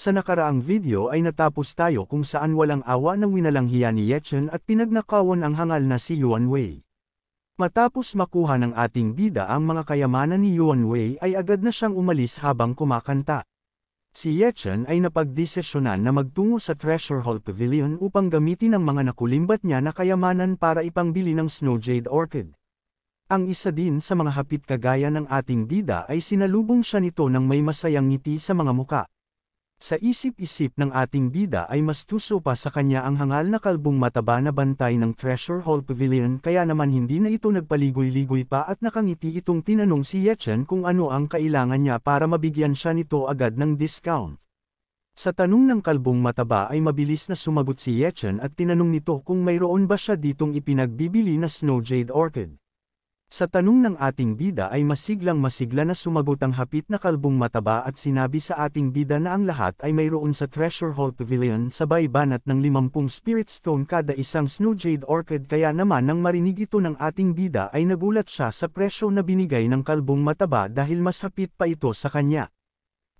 Sa nakaraang video ay natapos tayo kung saan walang awa ng winalanghiya ni Yechen at pinagnakawan ang hangal na si Yuan Wei. Matapos makuha ng ating bida ang mga kayamanan ni Yuan Wei ay agad na siyang umalis habang kumakanta. Si Yechen ay napagdesisyonan na magtungo sa Treasure Hall Pavilion upang gamitin ang mga nakulimbat niya na kayamanan para ipangbili ng Snow Jade Orchid. Ang isa din sa mga hapit kagaya ng ating bida ay sinalubong siya nito ng may masayang ngiti sa mga muka. Sa isip-isip ng ating bida ay mas tuso pa sa kanya ang hangal na kalbong mataba na bantay ng Treasure Hall Pavilion kaya naman hindi na ito nagpaligoy-ligoy pa at nakangiti itong tinanong si Yechen kung ano ang kailangan niya para mabigyan siya nito agad ng discount. Sa tanong ng kalbong mataba ay mabilis na sumagot si Yechen at tinanong nito kung mayroon ba siya ditong ipinagbibili na Snow Jade Orchid. Sa tanong ng ating bida ay masiglang masigla na sumagot ang hapit na kalbong mataba at sinabi sa ating bida na ang lahat ay mayroon sa Treasure Hall Pavilion sa baybanat ng 50 Spirit Stone kada isang Snow Jade Orchid kaya naman nang marinig ito ng ating bida ay nagulat siya sa presyo na binigay ng kalbong mataba dahil mas hapit pa ito sa kanya.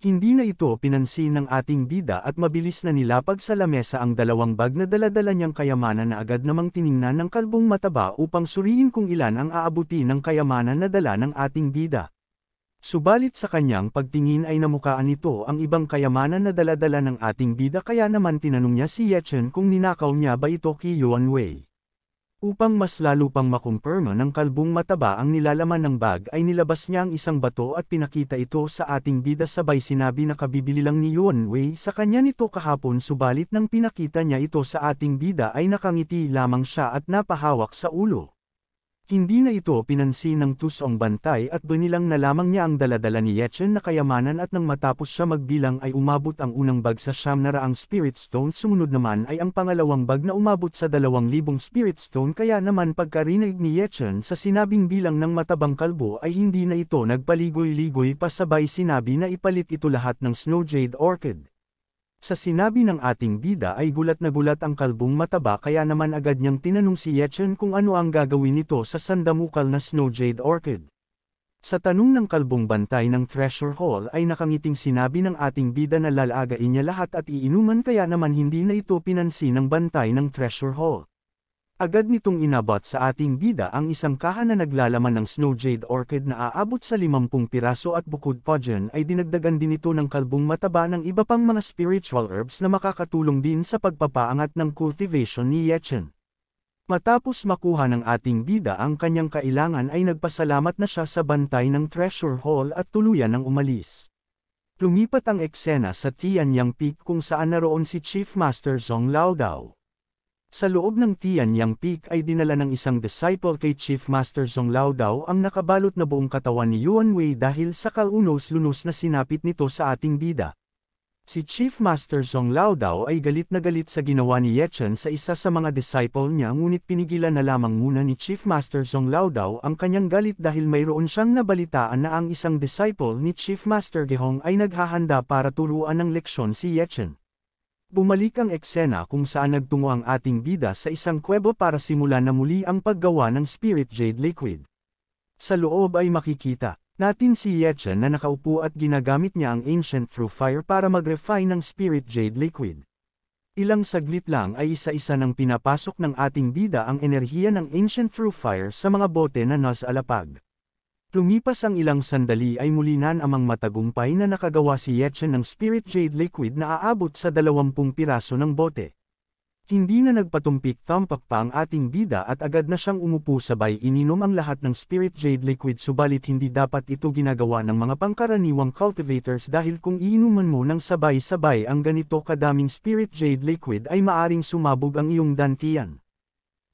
Hindi na ito pinansin ng ating bida at mabilis na nilapag sa lamesa ang dalawang bag na daladala niyang kayamanan na agad namang tiningnan ng kalbong mataba upang suriin kung ilan ang aabuti ng kayamanan na dala ng ating bida. Subalit sa kanyang pagtingin ay namukaan nito ang ibang kayamanan na daladala ng ating bida kaya naman tinanong niya si Yechen kung ninakaw niya ba ito kay Yuan Wei. Upang mas lalo pang makumpirma ng kalbong mataba ang nilalaman ng bag ay nilabas niya ang isang bato at pinakita ito sa ating bida sabay sinabi na kabibili lang ni Yuan Wei sa kanya nito kahapon subalit nang pinakita niya ito sa ating bida ay nakangiti lamang siya at napahawak sa ulo. Hindi na ito pinansin ng tusong bantay at binilang na lamang niya ang daladala ni Yechen na kayamanan at nang matapos siya magbilang ay umabot ang unang bag sa siyam na raang spirit stone sumunod naman ay ang pangalawang bag na umabot sa dalawang libong spirit stone kaya naman pagkarinig ni Yechen sa sinabing bilang ng matabang kalbo ay hindi na ito nagpaligoy-ligoy pa sabay sinabi na ipalit ito lahat ng snow jade orchid. Sa sinabi ng ating bida ay gulat na gulat ang kalbong mataba kaya naman agad niyang tinanong si Yechen kung ano ang gagawin nito sa sandamukal na snow jade Orchid. Sa tanong ng kalbong bantay ng Treasure Hall ay nakangiting sinabi ng ating bida na lalagain niya lahat at iinuman kaya naman hindi na ito pinansin ng bantay ng Treasure Hall. Agad nitong inabot sa ating bida ang isang kaha na naglalaman ng snow jade orchid na aabot sa 50 piraso at bukod pa dyan ay dinagdagan din ito ng kalbong mataba ng iba pang mga spiritual herbs na makakatulong din sa pagpapaangat ng cultivation ni Yechen. Matapos makuha ng ating bida ang kanyang kailangan ay nagpasalamat na siya sa bantay ng treasure hall at tuluyan ng umalis. Lumipat ang eksena sa Tianyang Peak kung saan naroon si Chief Master Zhong Lao Dao. Sa loob ng Tianyang Peak ay dinala ng isang disciple kay Chief Master Zhong Lao Dao ang nakabalot na buong katawan ni Yuan Wei dahil sa kalunos-lunos na sinapit nito sa ating bida. Si Chief Master Zhong Lao Dao ay galit na galit sa ginawa ni Yechen sa isa sa mga disciple niya ngunit pinigilan na lamang muna ni Chief Master Zhong Lao Dao ang kanyang galit dahil mayroon siyang nabalitaan na ang isang disciple ni Chief Master Gehong ay naghahanda para turuan ng leksyon si Yechen. Bumalik ang eksena kung saan nagtungo ang ating bida sa isang kwebo para simulan na muli ang paggawa ng Spirit Jade Liquid. Sa loob ay makikita natin si Yechen na nakaupo at ginagamit niya ang Ancient Through Fire para mag-refine ng Spirit Jade Liquid. Ilang saglit lang ay isa-isa nang pinapasok ng ating bida ang enerhiya ng Ancient Through Fire sa mga bote na nas alapag. Lumipas ang ilang sandali ay muli nanamang matagumpay na nakagawa si Yechen ng Spirit Jade Liquid na aabot sa 20 piraso ng bote. Hindi na nagpatumpik-tampak pa ang ating bida at agad na siyang umupo sabay ininom ang lahat ng Spirit Jade Liquid subalit hindi dapat ito ginagawa ng mga pangkaraniwang cultivators dahil kung iinuman mo ng sabay-sabay ang ganito kadaming Spirit Jade Liquid ay maaring sumabog ang iyong dantian.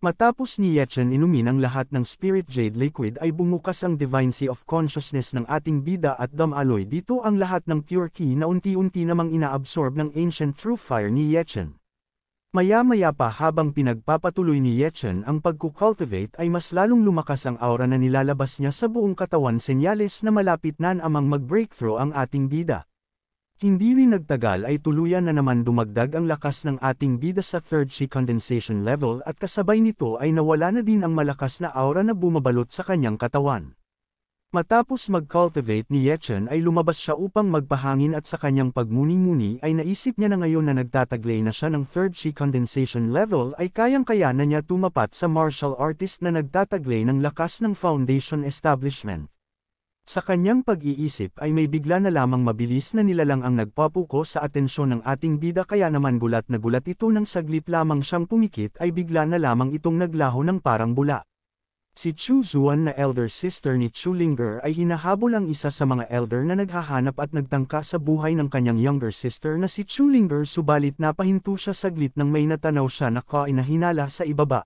Matapos ni Yechen inumin ang lahat ng Spirit Jade Liquid ay bumukas ang Divine Sea of Consciousness ng ating bida at damaloy dito ang lahat ng pure key na unti-unti namang inaabsorb ng Ancient True Fire ni Yechen. Maya-maya pa habang pinagpapatuloy ni Yechen ang pagkukultivate ay mas lalong lumakas ang aura na nilalabas niya sa buong katawan senyales na malapit na namang mag-breakthrough ang ating bida. Hindi rin nagtagal ay tuluyan na naman dumagdag ang lakas ng ating bida sa third Xi condensation level at kasabay nito ay nawala na din ang malakas na aura na bumabalot sa kanyang katawan. Matapos mag-cultivate ni Yechen ay lumabas siya upang magpahangin at sa kanyang pagmuni-muni ay naisip niya na ngayon na nagtataglay na siya ng third Xi condensation level ay kayang-kaya na niya tumapat sa martial artist na nagtataglay ng lakas ng foundation establishment. Sa kanyang pag-iisip ay may bigla na lamang mabilis na nilalang ang nagpapuko sa atensyon ng ating bida kaya naman gulat na gulat ito nang saglit lamang siyang pumikit ay bigla na lamang itong naglaho ng parang bula. Si Chu Zuan na elder sister ni Chu Linger ay hinahabol ang isa sa mga elder na naghahanap at nagtangka sa buhay ng kanyang younger sister na si Chu Linger subalit napahinto siya saglit nang may natanaw siya na kain na hinala sa ibaba.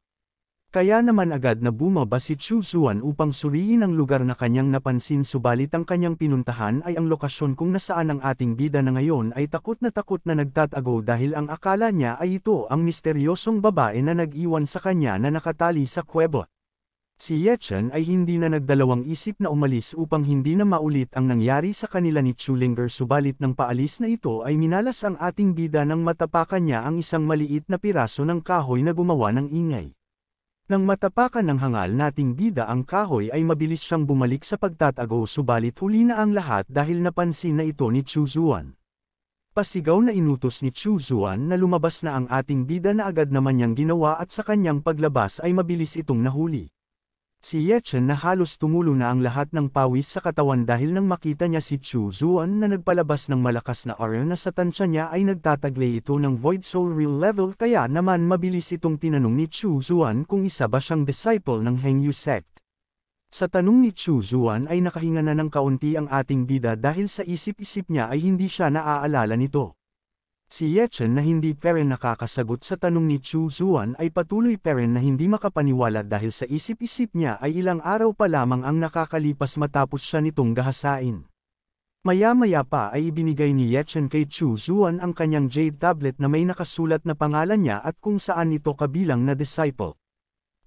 Kaya naman agad na bumaba si Chu Zuan upang suriin ang lugar na kanyang napansin subalit ang kanyang pinuntahan ay ang lokasyon kung nasaan ang ating bida na ngayon ay takot na takot na nagtatago dahil ang akala niya ay ito ang misteryosong babae na nag-iwan sa kanya na nakatali sa kwebo. Si Ye Chen ay hindi na nagdalawang isip na umalis upang hindi na maulit ang nangyari sa kanila ni Chu Linger subalit nang paalis na ito ay minalas ang ating bida nang matapakan niya ang isang maliit na piraso ng kahoy na gumawa ng ingay. Nang matapakan ng hangal nating dida ang kahoy ay mabilis siyang bumalik sa pagtatago subalit huli na ang lahat dahil napansin na ito ni Chu Zuan. Pasigaw na inutos ni Chu Zuan na lumabas na ang ating dida na agad naman niyang ginawa at sa kanyang paglabas ay mabilis itong nahuli. Si Ye Chen na halos tumulo na ang lahat ng pawis sa katawan dahil nang makita niya si Chu Zuan na nagpalabas ng malakas na aura na sa tansya niya ay nagtataglay ito ng Void Soul Real Level kaya naman mabilis itong tinanong ni Chu Zuan kung isa ba siyang disciple ng Hengyu Sect. Sa tanong ni Chu Zuan ay nakahinga na ng kaunti ang ating bida dahil sa isip-isip niya ay hindi siya naaalala nito. Si Yechen na hindi pa rin nakakasagot sa tanong ni Chu Zuan ay patuloy pa rin na hindi makapaniwala dahil sa isip-isip niya ay ilang araw pa lamang ang nakakalipas matapos siya nitong gahasain. Maya-maya pa ay ibinigay ni Yechen kay Chu Zuan ang kanyang jade tablet na may nakasulat na pangalan niya at kung saan ito kabilang na disciple.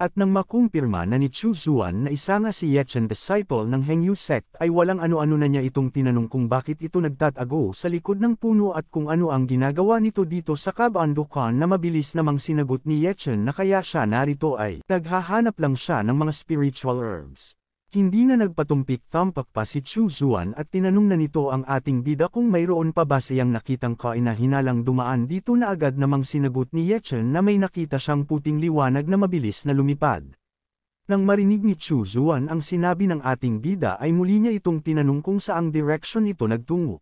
At nang makumpirma na ni Chu Zuan na isa nga si Yechen disciple ng Hengyu sect ay walang ano-ano na niya itong tinanong kung bakit ito nagtatago sa likod ng puno at kung ano ang ginagawa nito dito sa Kabandukan na mabilis namang sinagot ni Yechen na kaya siya narito ay naghahanap lang siya ng mga spiritual herbs. Hindi na nagpatumpik-tampak pa si Chu Zuan at tinanong na nito ang ating bida kung mayroon pa ba siyang nakitang kain na hinalang dumaan dito na agad namang sinagot ni Yechen na may nakita siyang puting liwanag na mabilis na lumipad. Nang marinig ni Chu Zuan ang sinabi ng ating bida ay muli niya itong tinanong kung saang direksyon ito nagtungo.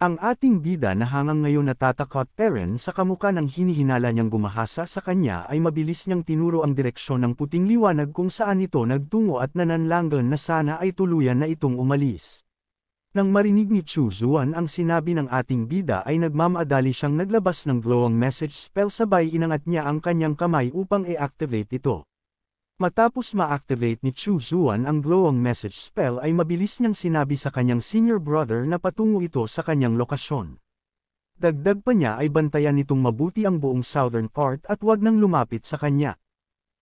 Ang ating bida na hangang ngayon natatakot Perrin sa kamukha ng hinihinala niyang gumahasa sa kanya ay mabilis niyang tinuro ang direksyon ng puting liwanag kung saan ito nagtungo at nananlanggan na sana ay tuluyan na itong umalis. Nang marinig ni Chu Zuan ang sinabi ng ating bida ay nagmamadali siyang naglabas ng glowang message spell sabay inangat niya ang kanyang kamay upang i-activate ito. Matapos ma-activate ni Chu Zuan ang glowang message spell ay mabilis niyang sinabi sa kanyang senior brother na patungo ito sa kanyang lokasyon. Dagdag pa niya ay bantayan nitong mabuti ang buong southern part at huwag nang lumapit sa kanya.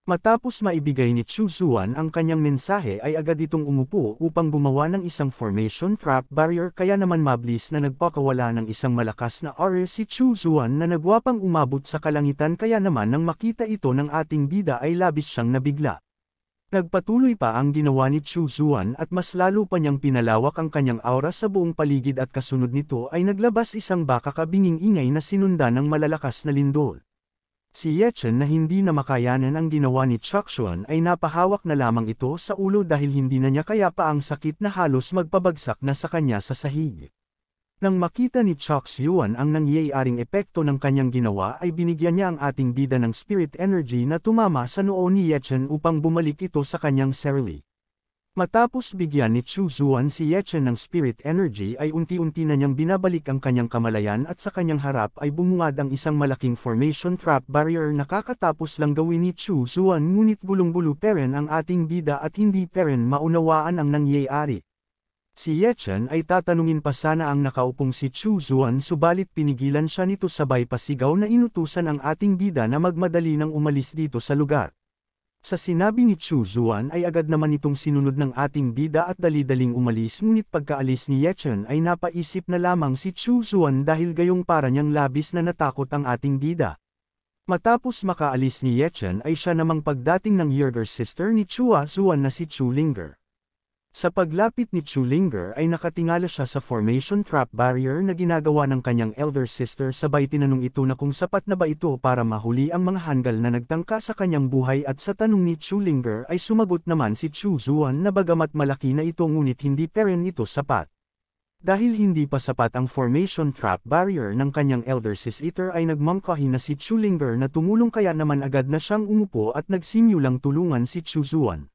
Matapos maibigay ni Chu Zuan ang kanyang mensahe ay agad itong umupo upang gumawa ng isang formation trap barrier kaya naman mablis na nagpakawala ng isang malakas na aura si Chu Zuan na nagwapang umabot sa kalangitan kaya naman nang makita ito ng ating bida ay labis siyang nabigla. Nagpatuloy pa ang ginawa ni Chu Zuan at mas lalo pa niyang pinalawak ang kanyang aura sa buong paligid at kasunod nito ay naglabas isang baka kabinging ingay na sinunda ng malalakas na lindol. Si Yechen na hindi na makayanan ang ginawa ni Xuan ay napahawak na lamang ito sa ulo dahil hindi na niya kaya pa ang sakit na halos magpabagsak na sa kanya sa sahig. Nang makita ni Chuck Xuan ang nangyayaring epekto ng kanyang ginawa ay binigyan niya ang ating bida ng spirit energy na tumama sa noo ni Yechen upang bumalik ito sa kanyang sarili. Matapos bigyan ni Chu Zuan si Yechen ng spirit energy ay unti-unti na niyang binabalik ang kanyang kamalayan at sa kanyang harap ay bumungad ang isang malaking formation trap barrier na kakatapos lang gawin ni Chu Zuan ngunit bulong-bulo pa rin ang ating bida at hindi pa rin maunawaan ang nangyayari. Si Yechen ay tatanungin pa sana ang nakaupong si Chu Zuan subalit pinigilan siya nito sabay pasigaw na inutusan ang ating bida na magmadali nang umalis dito sa lugar. Sa sinabi ni Chu Zuan ay agad naman itong sinunod ng ating bida at dalidaling umalis ngunit pagkaalis ni Yechen ay napaisip na lamang si Chu Zuan dahil gayong para niyang labis na natakot ang ating bida. Matapos makaalis ni Yechen ay siya namang pagdating ng younger sister ni Chua Zuan na si Chu Linger. Sa paglapit ni Chulinger ay nakatingala siya sa formation trap barrier na ginagawa ng kanyang elder sister sabay tinanong ito na kung sapat na ba ito para mahuli ang mga hanggal na nagtangka sa kanyang buhay at sa tanong ni Chulinger ay sumagot naman si Chu Zuan na bagamat malaki na ito ngunit hindi pa rin ito sapat. Dahil hindi pa sapat ang formation trap barrier ng kanyang elder sister ay nagmangkahi na si Chulinger na tumulong kaya naman agad na siyang umupo at nagsimulang tulungan si Chu Zuan.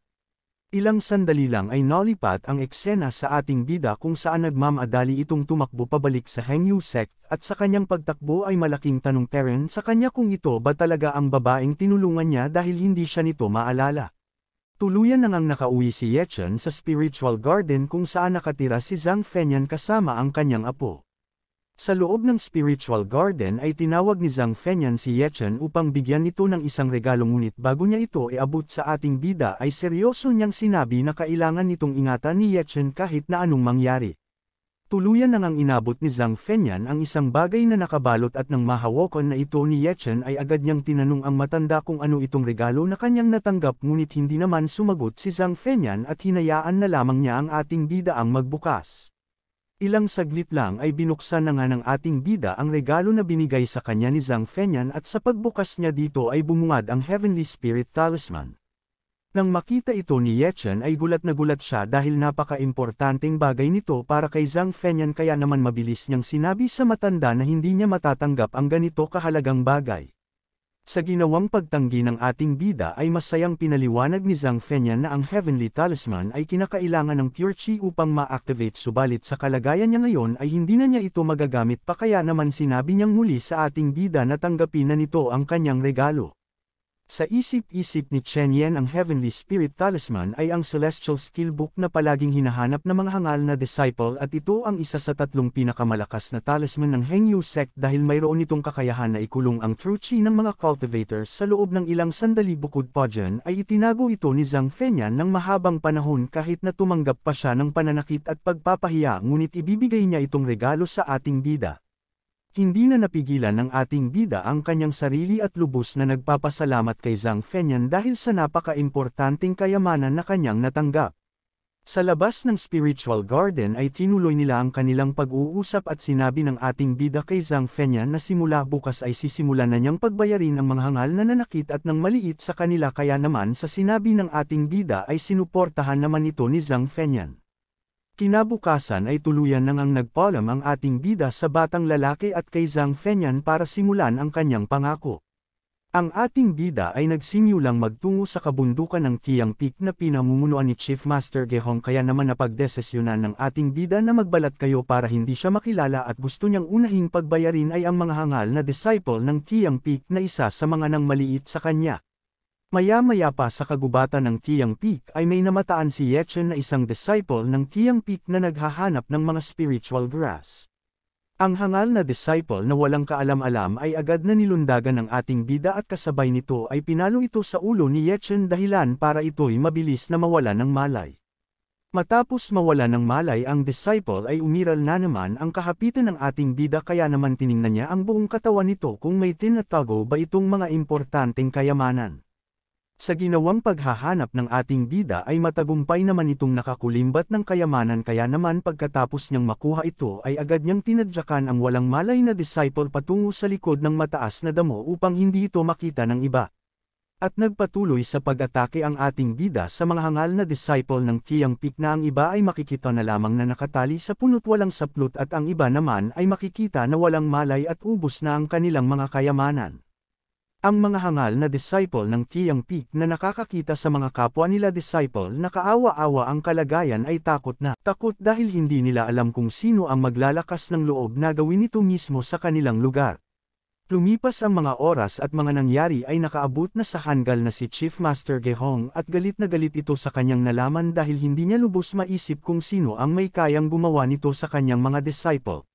Ilang sandali lang ay nalipat ang eksena sa ating bida kung saan nagmamadali itong tumakbo pabalik sa Hengyu sect at sa kanyang pagtakbo ay malaking tanong Teren sa kanya kung ito ba talaga ang babaeng tinulungan niya dahil hindi siya nito maalala. Tuluyan na ngang nakauwi si Yechen sa spiritual garden kung saan nakatira si Zhang Fenyan kasama ang kanyang apo. Sa loob ng spiritual garden ay tinawag ni Zhang Fenyan si Yechen upang bigyan nito ng isang regalo ngunit bago niya ito iabot e sa ating bida ay seryoso niyang sinabi na kailangan nitong ingatan ni Yechen kahit na anong mangyari. Tuluyan na ngang inabot ni Zhang Fenyan ang isang bagay na nakabalot at nang mahawakan na ito ni Yechen ay agad niyang tinanong ang matanda kung ano itong regalo na kanyang natanggap ngunit hindi naman sumagot si Zhang Fenyan at hinayaan na lamang niya ang ating bida ang magbukas. Ilang saglit lang ay binuksan na nga ng ating bida ang regalo na binigay sa kanya ni Zhang Fenyan at sa pagbukas niya dito ay bumungad ang Heavenly Spirit Talisman. Nang makita ito ni Yechen ay gulat na gulat siya dahil napaka-importanting bagay nito para kay Zhang Fenyan kaya naman mabilis niyang sinabi sa matanda na hindi niya matatanggap ang ganito kahalagang bagay. Sa ginawang pagtanggi ng ating bida ay masayang pinaliwanag ni Zhang Fenyan na ang Heavenly Talisman ay kinakailangan ng Pure Chi upang ma-activate subalit sa kalagayan niya ngayon ay hindi na niya ito magagamit pa kaya naman sinabi niyang muli sa ating bida na tanggapin na nito ang kanyang regalo. Sa isip-isip ni Chen Yen ang Heavenly Spirit Talisman ay ang celestial skill book na palaging hinahanap ng mga hangal na disciple at ito ang isa sa tatlong pinakamalakas na talisman ng Hengyu sect dahil mayroon itong kakayahan na ikulong ang true chi ng mga cultivators sa loob ng ilang sandali bukod pa dyan ay itinago ito ni Zhang Fenyan ng mahabang panahon kahit na tumanggap pa siya ng pananakit at pagpapahiya ngunit ibibigay niya itong regalo sa ating bida. Hindi na napigilan ng ating bida ang kanyang sarili at lubos na nagpapasalamat kay Zhang Fenyan dahil sa napaka-importanting kayamanan na kanyang natanggap. Sa labas ng spiritual garden ay tinuloy nila ang kanilang pag-uusap at sinabi ng ating bida kay Zhang Fenyan na simula bukas ay sisimulan na niyang pagbayarin ang mga na nanakit at ng maliit sa kanila kaya naman sa sinabi ng ating bida ay sinuportahan naman ito ni Zhang Fenyan. Kinabukasan ay tuluyan nang ang nagpaalam ang ating bida sa batang lalaki at kay Zhang Fenyan para simulan ang kanyang pangako. Ang ating bida ay nagsimulang magtungo sa kabundukan ng Tiang Peak na pinamumunuan ni Chief Master Gehong kaya naman napagdesesyonan ng ating bida na magbalat kayo para hindi siya makilala at gusto niyang unahing pagbayarin ay ang mga hangal na disciple ng Tiang Peak na isa sa mga nang maliit sa kanya. Maya-maya pa sa kagubatan ng Tiang Peak ay may namataan si Yechen na isang disciple ng Tiang Peak na naghahanap ng mga spiritual grass. Ang hangal na disciple na walang kaalam-alam ay agad na nilundagan ng ating bida at kasabay nito ay pinalo ito sa ulo ni Yechen dahilan para ito'y mabilis na mawala ng malay. Matapos mawala ng malay ang disciple ay umiral na naman ang kahapitan ng ating bida kaya naman tiningnan niya ang buong katawan nito kung may tinatago ba itong mga importanteng kayamanan. Sa ginawang paghahanap ng ating bida ay matagumpay naman itong nakakulimbat ng kayamanan kaya naman pagkatapos niyang makuha ito ay agad niyang tinadyakan ang walang malay na disciple patungo sa likod ng mataas na damo upang hindi ito makita ng iba. At nagpatuloy sa pag-atake ang ating bida sa mga hangal na disciple ng Tiang Peak na ang iba ay makikita na lamang na nakatali sa punot walang saplot at ang iba naman ay makikita na walang malay at ubos na ang kanilang mga kayamanan. Ang mga hangal na disciple ng Tiang Peak na nakakakita sa mga kapwa nila disciple na kaawa-awa ang kalagayan ay takot na. Takot dahil hindi nila alam kung sino ang maglalakas ng loob na gawin ito mismo sa kanilang lugar. Lumipas ang mga oras at mga nangyari ay nakaabot na sa hangal na si Chief Master Gehong at galit na galit ito sa kanyang nalaman dahil hindi niya lubos maisip kung sino ang may kayang gumawa nito sa kanyang mga disciple.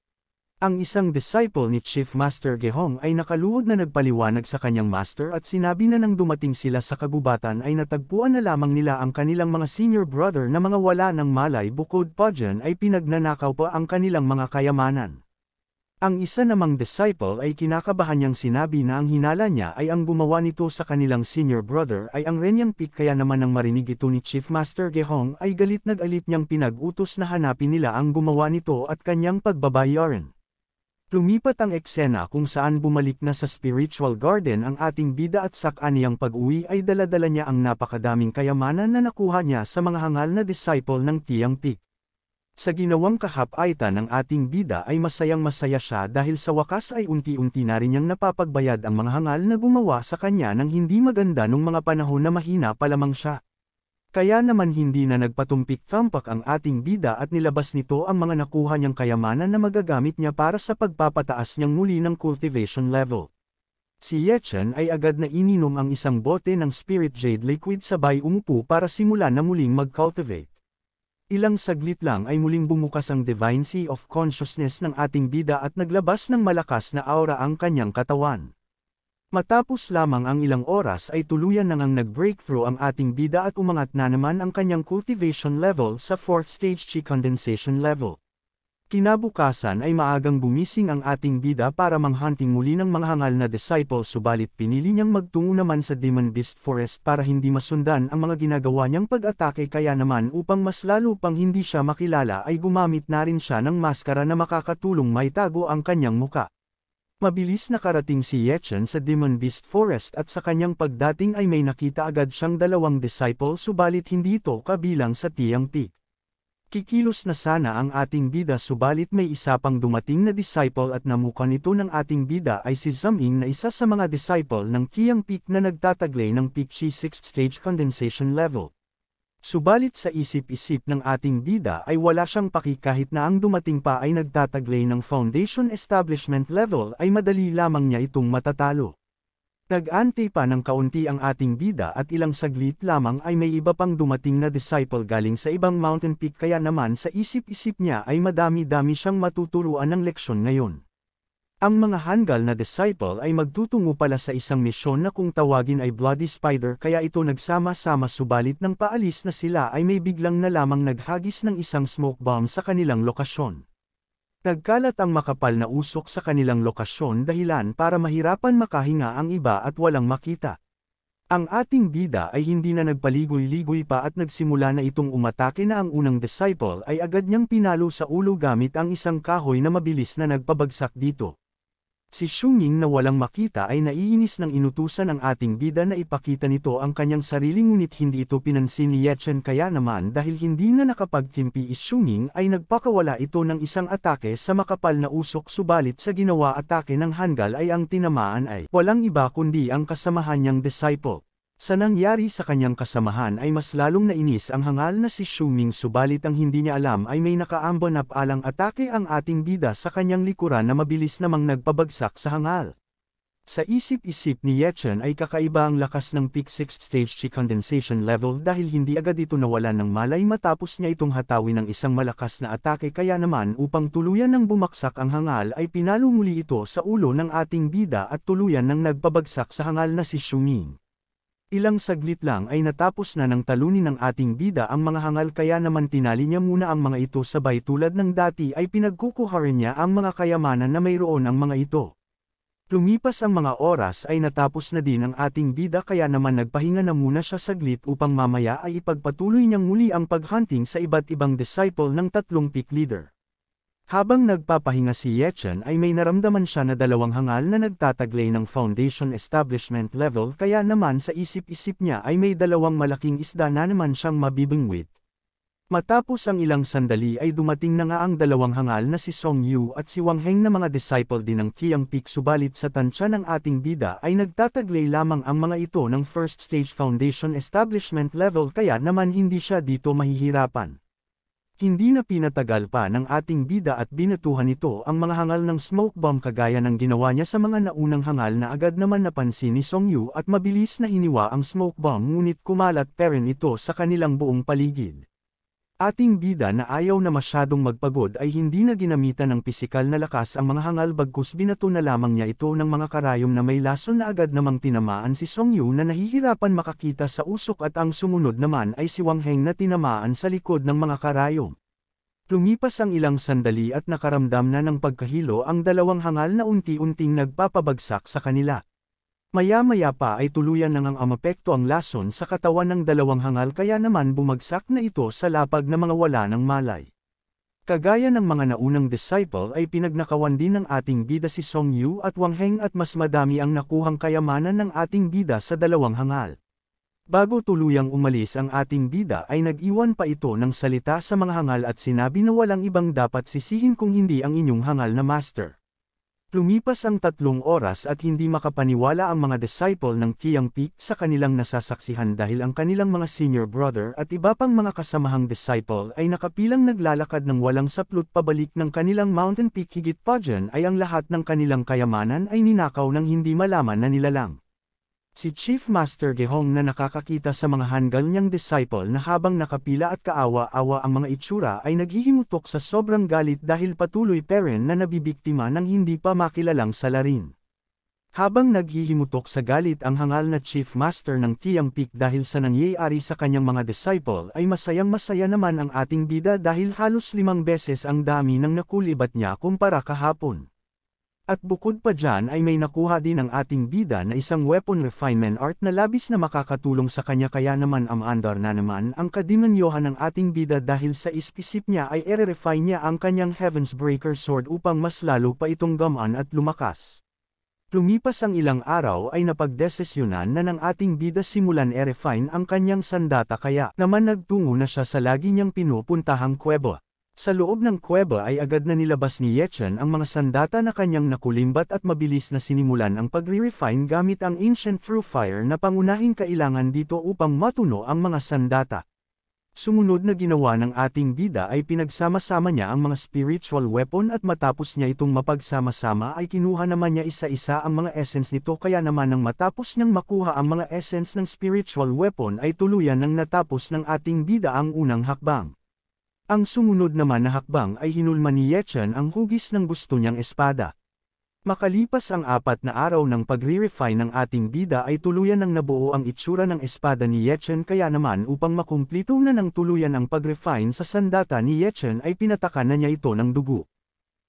Ang isang disciple ni Chief Master Gehong ay nakaluhod na nagpaliwanag sa kanyang master at sinabi na nang dumating sila sa kagubatan ay natagpuan na lamang nila ang kanilang mga senior brother na mga wala ng malay bukod pa dyan ay pinagnanakaw pa ang kanilang mga kayamanan. Ang isa namang disciple ay kinakabahan niyang sinabi na ang hinala niya ay ang gumawa nito sa kanilang senior brother ay ang Renyang Peak kaya naman nang marinig ito ni Chief Master Gehong ay galit nag-alit niyang pinag-utos na hanapin nila ang gumawa nito at kanyang pagbabayaran. Lumipat ang eksena kung saan bumalik na sa spiritual garden ang ating bida at sakaniyang pag-uwi ay daladala niya ang napakadaming kayamanan na nakuha niya sa mga hangal na disciple ng Tiang Peak. Sa ginawang kahapaitan ng ating bida ay masayang masaya siya dahil sa wakas ay unti-unti na rin niyang napapagbayad ang mga hangal na gumawa sa kanya ng hindi maganda nung mga panahon na mahina pa lamang siya. Kaya naman hindi na nagpatumpik-tampak ang ating bida at nilabas nito ang mga nakuha niyang kayamanan na magagamit niya para sa pagpapataas niyang muli ng cultivation level. Si Yechen ay agad na ininom ang isang bote ng Spirit Jade Liquid sabay umupo para simula na muling mag-cultivate. Ilang saglit lang ay muling bumukas ang Divine Sea of Consciousness ng ating bida at naglabas ng malakas na aura ang kanyang katawan. Matapos lamang ang ilang oras ay tuluyan na ngang nag-breakthrough ang ating bida at umangat na naman ang kanyang cultivation level sa 4th stage Qi condensation level. Kinabukasan ay maagang gumising ang ating bida para manghunting muli ng mga hangal na disciple subalit pinili niyang magtungo naman sa Demon Beast Forest para hindi masundan ang mga ginagawa niyang pag-atake kaya naman upang mas lalo pang hindi siya makilala ay gumamit na rin siya ng maskara na makakatulong maitago ang kanyang muka. Mabilis na karating si Yechen sa Demon Beast Forest at sa kanyang pagdating ay may nakita agad siyang dalawang disciple subalit hindi ito kabilang sa Tiang Peak. Kikilos na sana ang ating bida subalit may isa pang dumating na disciple at namukha nito ng ating bida ay si Zaming na isa sa mga disciple ng Tiang Peak na nagtataglay ng Peak Chi 6th Stage Condensation Level. Subalit sa isip-isip ng ating bida ay wala siyang paki na ang dumating pa ay nagtataglay ng foundation establishment level ay madali lamang niya itong matatalo. Nag-ante pa ng kaunti ang ating bida at ilang saglit lamang ay may iba pang dumating na disciple galing sa ibang mountain peak kaya naman sa isip-isip niya ay madami-dami siyang matuturuan ng leksyon ngayon. Ang mga Hangal na disciple ay magtutungo pala sa isang misyon na kung tawagin ay Bloody Spider kaya ito nagsama-sama subalit nang paalis na sila ay may biglang na lamang naghagis ng isang smoke bomb sa kanilang lokasyon. Nagkalat ang makapal na usok sa kanilang lokasyon dahilan para mahirapan makahinga ang iba at walang makita. Ang ating bida ay hindi na nagpaligoy-ligoy pa at nagsimula na itong umatake na ang unang disciple ay agad niyang pinalo sa ulo gamit ang isang kahoy na mabilis na nagpabagsak dito. Si Xungying na walang makita ay naiinis ng inutusan ang ating bida na ipakita nito ang kanyang sarili ngunit hindi ito pinansin ni Yechen kaya naman dahil hindi na nakapagtimpi is Xungying ay nagpakawala ito ng isang atake sa makapal na usok subalit sa ginawa atake ng Hangal ay ang tinamaan ay walang iba kundi ang kasamahan niyang disciple. Sa nangyari sa kanyang kasamahan ay mas lalong nainis ang hangal na si Shuming subalit ang hindi niya alam ay may nakaambon up alang atake ang ating bida sa kanyang likuran na mabilis namang nagpabagsak sa hangal. Sa isip-isip ni Yechen ay kakaiba ang lakas ng peak 6th stage chi condensation level dahil hindi agad ito nawalan ng malay matapos niya itong hatawin ng isang malakas na atake kaya naman upang tuluyan ng bumagsak ang hangal ay pinalo muli ito sa ulo ng ating bida at tuluyan ng nagpabagsak sa hangal na si Shuming. Ilang saglit lang ay natapos na ng talunin ng ating bida ang mga hangal kaya naman tinali niya muna ang mga ito sabay tulad ng dati ay pinagkukuharin niya ang mga kayamanan na mayroon ang mga ito. Lumipas ang mga oras ay natapos na din ang ating bida kaya naman nagpahinga na muna siya saglit upang mamaya ay ipagpatuloy niyang muli ang paghunting sa iba't ibang disciple ng tatlong peak leader. Habang nagpapahinga si Yechen ay may naramdaman siya na dalawang hangal na nagtataglay ng foundation establishment level kaya naman sa isip-isip niya ay may dalawang malaking isda na naman siyang mabibingwit. Matapos ang ilang sandali ay dumating na nga ang dalawang hangal na si Song Yu at si Wang Heng na mga disciple din ng Qiang Peak subalit sa tansya ng ating bida ay nagtataglay lamang ang mga ito ng first stage foundation establishment level kaya naman hindi siya dito mahihirapan. Hindi na pinatagal pa ng ating bida at binatuhan nito ang mga hangal ng smoke bomb kagaya ng ginawa niya sa mga naunang hangal na agad naman napansin ni Song Yu at mabilis na hiniwa ang smoke bomb ngunit kumalat pa rin ito sa kanilang buong paligid. Ating bida na ayaw na masyadong magpagod ay hindi na ginamitan ng pisikal na lakas ang mga hangal bagkus binato na lamang niya ito ng mga karayom na may lason na agad namang tinamaan si Song Yu na nahihirapan makakita sa usok at ang sumunod naman ay si Wang Heng na tinamaan sa likod ng mga karayom. Lumipas ang ilang sandali at nakaramdam na ng pagkahilo ang dalawang hangal na unti-unting nagpapabagsak sa kanila. Maya-maya pa ay tuluyan nang ang amapekto ang lason sa katawan ng dalawang hangal kaya naman bumagsak na ito sa lapag na mga wala ng malay. Kagaya ng mga naunang disciple ay pinagnakawan din ng ating bida si Song Yu at Wang Heng at mas madami ang nakuhang kayamanan ng ating bida sa dalawang hangal. Bago tuluyang umalis ang ating bida ay nag-iwan pa ito ng salita sa mga hangal at sinabi na walang ibang dapat sisihin kung hindi ang inyong hangal na master. Lumipas ang tatlong oras at hindi makapaniwala ang mga disciple ng Tiang Peak sa kanilang nasasaksihan dahil ang kanilang mga senior brother at iba pang mga kasamahang disciple ay nakapilang naglalakad ng walang saplot pabalik ng kanilang mountain peak higit pa ay ang lahat ng kanilang kayamanan ay ninakaw ng hindi malaman na nilalang. Si Chief Master Gehong na nakakakita sa mga hanggal niyang disciple na habang nakapila at kaawa-awa ang mga itsura ay naghihimutok sa sobrang galit dahil patuloy peren na nabibiktima ng hindi pa makilalang salarin. Habang naghihimutok sa galit ang hangal na Chief Master ng Tiang Peak dahil sa nangyayari sa kanyang mga disciple ay masayang-masaya naman ang ating bida dahil halos limang beses ang dami ng nakulibat niya kumpara kahapon. At bukod pa dyan ay may nakuha din ang ating bida na isang weapon refinement art na labis na makakatulong sa kanya kaya naman ang andar na naman ang kadimanyohan ng ating bida dahil sa ispisip niya ay ere-refine niya ang kanyang Heaven's Breaker Sword upang mas lalo pa itong gaman at lumakas. Lumipas ang ilang araw ay napagdesisyonan na ng ating bida simulan e-refine ang kanyang sandata kaya naman nagtungo na siya sa lagi niyang pinupuntahang kweba. Sa loob ng kuweba ay agad na nilabas ni Yechen ang mga sandata na kanyang nakulimbat at mabilis na sinimulan ang pagre-refine gamit ang ancient through fire na pangunahing kailangan dito upang matuno ang mga sandata. Sumunod na ginawa ng ating bida ay pinagsama-sama niya ang mga spiritual weapon at matapos niya itong mapagsama-sama ay kinuha naman niya isa-isa ang mga essence nito kaya naman nang matapos niyang makuha ang mga essence ng spiritual weapon ay tuluyan nang natapos ng ating bida ang unang hakbang. Ang sumunod naman na hakbang ay hinulma ni Yechen ang hugis ng gusto niyang espada. Makalipas ang apat na araw ng pagre-refine ng ating bida ay tuluyan nang nabuo ang itsura ng espada ni Yechen kaya naman upang makumplito na ng tuluyan ang pag-refine sa sandata ni Yechen ay pinatakan na niya ito ng dugo.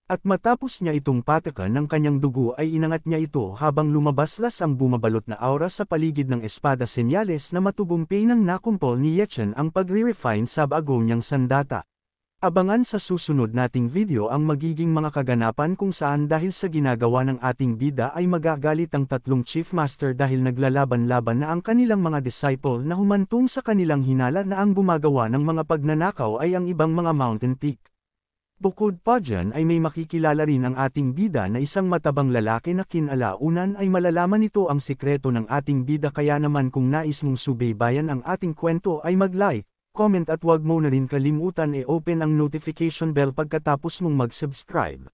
At matapos niya itong patakan ng kanyang dugo ay inangat niya ito habang lumabaslas ang bumabalot na aura sa paligid ng espada senyales na matugumpay ng nakumpol ni Yechen ang pagre-refine sa bago niyang sandata. Abangan sa susunod nating video ang magiging mga kaganapan kung saan dahil sa ginagawa ng ating bida ay magagalit ang tatlong chief master dahil naglalaban-laban na ang kanilang mga disciple na humantong sa kanilang hinala na ang gumagawa ng mga pagnanakaw ay ang ibang mga mountain peak. Bukod pa dyan ay may makikilala rin ang ating bida na isang matabang lalaki na kinalaunan ay malalaman nito ang sikreto ng ating bida kaya naman kung nais mong subaybayan ang ating kwento ay mag-like Comment at huwag mo na rin kalimutan e-open ang notification bell pagkatapos mong mag-subscribe.